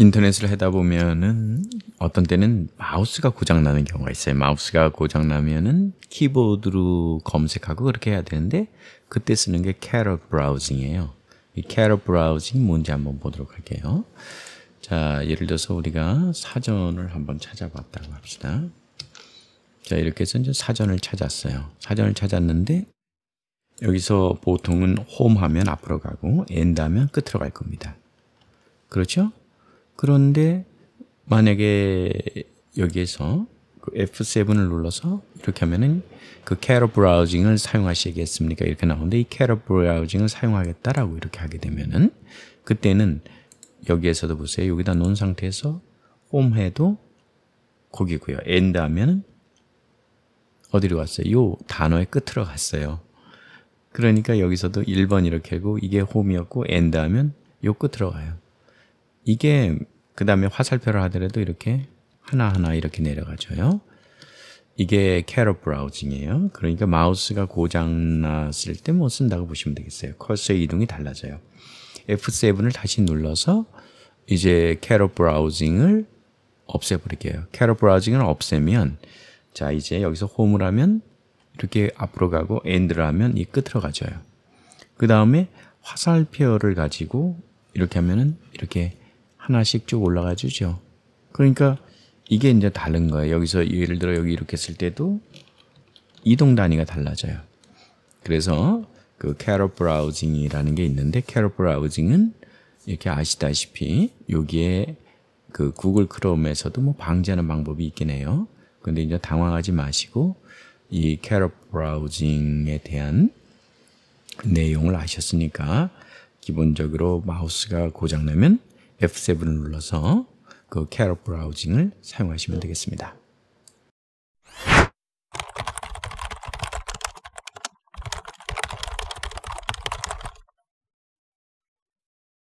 인터넷을 하다 보면은 어떤 때는 마우스가 고장 나는 경우가 있어요. 마우스가 고장 나면은 키보드로 검색하고 그렇게 해야 되는데 그때 쓰는 게 캐럿 브라우징이에요. 이 캐럿 브라우징 뭔지 한번 보도록 할게요. 자, 예를 들어서 우리가 사전을 한번 찾아봤다고 합시다. 자, 이렇게 해서 이제 사전을 찾았어요. 사전을 찾았는데 여기서 보통은 홈 하면 앞으로 가고 엔드 하면 끝으로 갈 겁니다. 그렇죠? 그런데 만약에 여기에서 그 F7을 눌러서 이렇게 하면은 그 캐러 브라우징을 사용하시겠습니까? 이렇게 나오는데 이 캐러 브라우징을 사용하겠다라고 이렇게 하게 되면은 그때는 여기에서도 보세요. 여기다 놓은 상태에서 홈 해도 거기고요. 엔드 하면은 어디로 갔어요? 요 단어의 끝으로 갔어요. 그러니까 여기서도 1번 이렇게 하고 이게 홈이었고 엔드 하면 요 끝으로 가요. 이게 그 다음에 화살표를 하더라도 이렇게 하나하나 이렇게 내려가죠요. 이게 캐럿 브라우징이에요. 그러니까 마우스가 고장났을 때못 뭐 쓴다고 보시면 되겠어요. 커서의 이동이 달라져요. F7을 다시 눌러서 이제 캐럿 브라우징을 없애버릴게요. 캐럿 브라우징을 없애면 자 이제 여기서 홈을 하면 이렇게 앞으로 가고 엔드를 하면 이 끝으로 가져요. 그 다음에 화살표를 가지고 이렇게 하면은 이렇게 하나씩 쭉 올라가 주죠. 그러니까 이게 이제 다른 거예요. 여기서 예를 들어 여기 이렇게 쓸 때도 이동 단위가 달라져요. 그래서 그 캐럿 브라우징이라는 게 있는데 캐럿 브라우징은 이렇게 아시다시피 여기에 그 구글 크롬에서도 뭐 방지하는 방법이 있긴 해요. 근데 이제 당황하지 마시고 이 캐럿 브라우징에 대한 내용을 아셨으니까 기본적으로 마우스가 고장나면 F7을 눌러서 그 캐럿 브라우징을 사용하시면 되겠습니다.